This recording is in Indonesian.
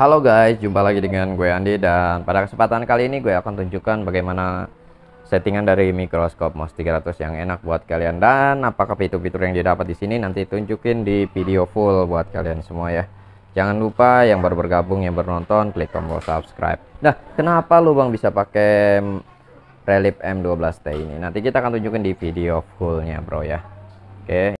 Halo guys, jumpa lagi dengan gue Andi dan pada kesempatan kali ini gue akan tunjukkan bagaimana settingan dari mikroskop MOS 300 yang enak buat kalian dan apakah fitur-fitur yang didapat di sini nanti tunjukin di video full buat kalian semua ya. Jangan lupa yang baru bergabung yang bernonton klik tombol subscribe. Nah, kenapa lubang bisa pakai relief M12T ini? Nanti kita akan tunjukin di video fullnya bro ya. Oke.